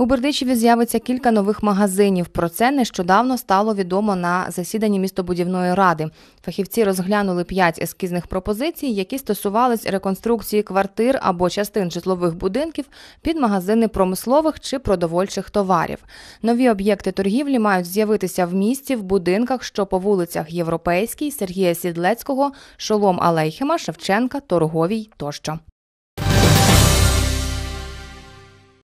У Бердичеві з'явиться кілька нових магазинів. Про це нещодавно стало відомо на засіданні містобудівної ради. Фахівці розглянули п'ять ескізних пропозицій, які стосувались реконструкції квартир або частин житлових будинків під магазини промислових чи продовольчих товарів. Нові об'єкти торгівлі мають з'явитися в місті в будинках, що по вулицях Європейській, Сергія Сідлецького, Шолом Алейхема, Шевченка, Торговій тощо.